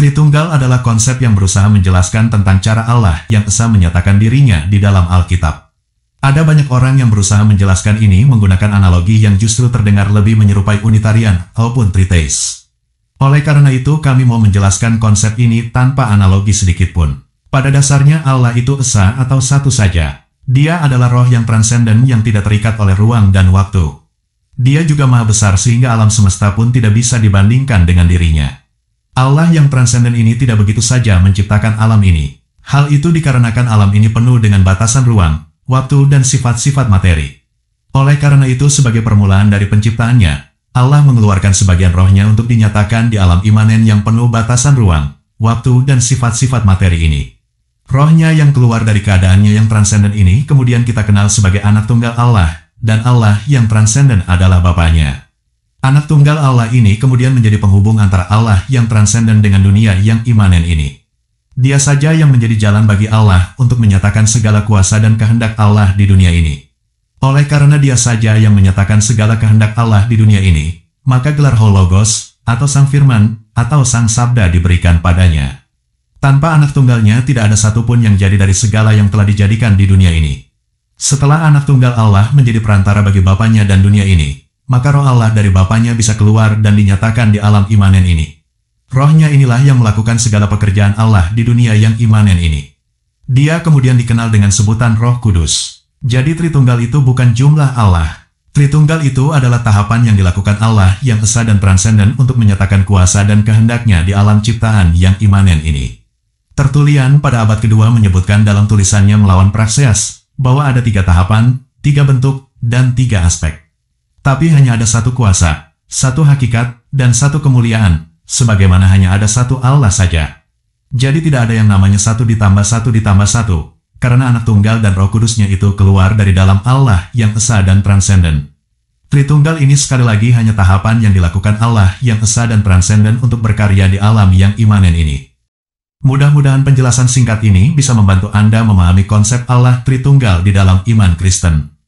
Tritunggal adalah konsep yang berusaha menjelaskan tentang cara Allah yang Esa menyatakan dirinya di dalam Alkitab. Ada banyak orang yang berusaha menjelaskan ini menggunakan analogi yang justru terdengar lebih menyerupai Unitarian maupun Triteis. Oleh karena itu kami mau menjelaskan konsep ini tanpa analogi sedikitpun. Pada dasarnya Allah itu Esa atau satu saja. Dia adalah roh yang transenden yang tidak terikat oleh ruang dan waktu. Dia juga maha besar sehingga alam semesta pun tidak bisa dibandingkan dengan dirinya. Allah yang transenden ini tidak begitu saja menciptakan alam ini. Hal itu dikarenakan alam ini penuh dengan batasan ruang, waktu dan sifat-sifat materi. Oleh karena itu sebagai permulaan dari penciptaannya, Allah mengeluarkan sebagian rohnya untuk dinyatakan di alam imanen yang penuh batasan ruang, waktu dan sifat-sifat materi ini. Rohnya yang keluar dari keadaannya yang transenden ini kemudian kita kenal sebagai anak tunggal Allah, dan Allah yang transenden adalah Bapaknya. Anak tunggal Allah ini kemudian menjadi penghubung antara Allah yang transenden dengan dunia yang imanen ini. Dia saja yang menjadi jalan bagi Allah untuk menyatakan segala kuasa dan kehendak Allah di dunia ini. Oleh karena dia saja yang menyatakan segala kehendak Allah di dunia ini, maka gelar Hologos, atau Sang Firman, atau Sang Sabda diberikan padanya. Tanpa anak tunggalnya tidak ada satupun yang jadi dari segala yang telah dijadikan di dunia ini. Setelah anak tunggal Allah menjadi perantara bagi Bapaknya dan dunia ini, maka roh Allah dari Bapaknya bisa keluar dan dinyatakan di alam imanen ini. Rohnya inilah yang melakukan segala pekerjaan Allah di dunia yang imanen ini. Dia kemudian dikenal dengan sebutan roh kudus. Jadi Tritunggal itu bukan jumlah Allah. Tritunggal itu adalah tahapan yang dilakukan Allah yang esa dan transenden untuk menyatakan kuasa dan kehendaknya di alam ciptaan yang imanen ini. Tertulian pada abad kedua menyebutkan dalam tulisannya melawan Praxeas, bahwa ada tiga tahapan, tiga bentuk, dan tiga aspek. Tapi hanya ada satu kuasa, satu hakikat, dan satu kemuliaan, sebagaimana hanya ada satu Allah saja. Jadi tidak ada yang namanya satu ditambah satu ditambah satu, karena anak tunggal dan roh kudusnya itu keluar dari dalam Allah yang esa dan transenden. Tritunggal ini sekali lagi hanya tahapan yang dilakukan Allah yang esa dan transenden untuk berkarya di alam yang imanen ini. Mudah-mudahan penjelasan singkat ini bisa membantu Anda memahami konsep Allah Tritunggal di dalam iman Kristen.